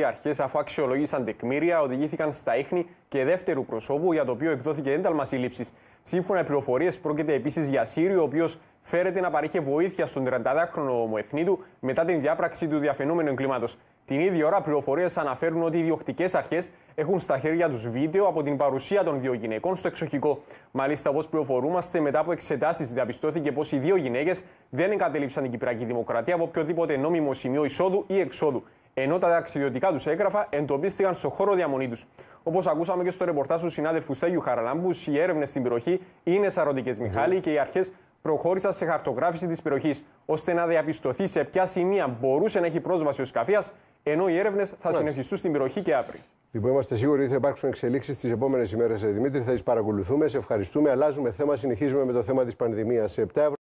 οι αρχές, αφού αξιολόγησαν τεκμήρια, οδηγήθηκαν στα ίχνη και δεύτερου προσώπου, για το οποίο εκδόθηκε ένταλμα σύλληψης. Σύμφωνα με πληροφορίες, πρόκειται επίσης για Σύριο, ο οποίος φέρεται να παρέχει βοήθεια στον 32χρονο ομοεθνή του μετά την διάπραξη του διαφαινούμενου εγκλήματος. Την ίδια ώρα, πληροφορίες αναφέρουν ότι οι διοκτικές αρχές έχουν στα χέρια τους βίντεο από την παρουσία των δύο γυναικών στο εξοχικό. Μάλιστα, όπως πληροφορούμαστε, μετά από εξετάσεις διαπιστώθηκε πως οι δύο γυναίκες δεν εγκατέλειψαν την Κυπριακή Δημοκρατία από οποιοδήποτε νόμιμο σημείο εισόδου ή εξόδου ενώ τα ταξιδιωτικά τους έγγραφα εντοπίστηκαν στο χώρο διαμονή τους. Όπως ακούσαμε και στο ρεπορτάζ του συνάδελφου Στέγιου Χαραλάμπου, οι έρευνες στην περιοχή είναι σαρωτικές, Μιχάλη, και οι αρχές προχώρησαν σε χαρτογράφηση της περιοχής, ώστε να διαπιστωθεί σε ποια σημεία μπορούσε να έχει πρόσβαση ο σκαφίας, ενώ οι έρευνες θα συνεχιστούν στην περιοχή και αύριο. Λοιπόν, είμαστε σίγουροι ότι θα υπάρξουν εξελίξεις τις επόμενες ημέρες, ε, Δημήτρη. Θα τις παρακολουθούμε. Σε ευχαριστούμε. Αλλάζουμε θέμα. Συνεχίζουμε με το θέμα της πανδημίας. σε 7 ευρώ.